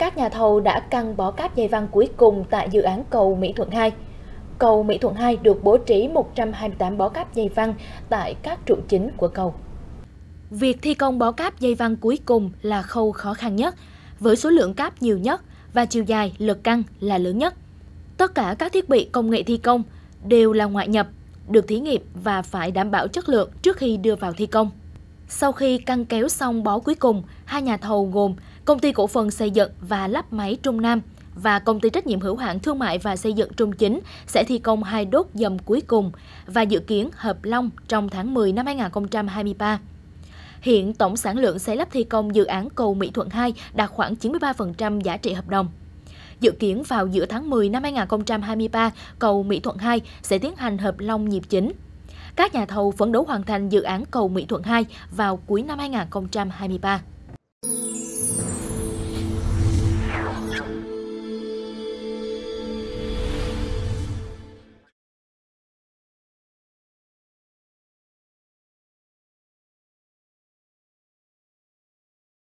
các nhà thầu đã căng bó cáp dây văng cuối cùng tại dự án cầu Mỹ Thuận 2. Cầu Mỹ Thuận 2 được bố trí 128 bó cáp dây văng tại các trụ chính của cầu. Việc thi công bó cáp dây văng cuối cùng là khâu khó khăn nhất, với số lượng cáp nhiều nhất và chiều dài lực căng là lớn nhất. Tất cả các thiết bị công nghệ thi công đều là ngoại nhập, được thí nghiệm và phải đảm bảo chất lượng trước khi đưa vào thi công. Sau khi căng kéo xong bó cuối cùng, hai nhà thầu gồm Công ty cổ phần xây dựng và lắp máy Trung Nam và Công ty trách nhiệm hữu hạn thương mại và xây dựng Trung Chính sẽ thi công hai đốt dầm cuối cùng và dự kiến hợp long trong tháng 10 năm 2023. Hiện tổng sản lượng xây lắp thi công dự án cầu Mỹ Thuận 2 đạt khoảng 93% giá trị hợp đồng. Dự kiến vào giữa tháng 10 năm 2023, cầu Mỹ Thuận 2 sẽ tiến hành hợp long nhịp chính. Các nhà thầu phấn đấu hoàn thành dự án cầu Mỹ Thuận 2 vào cuối năm 2023.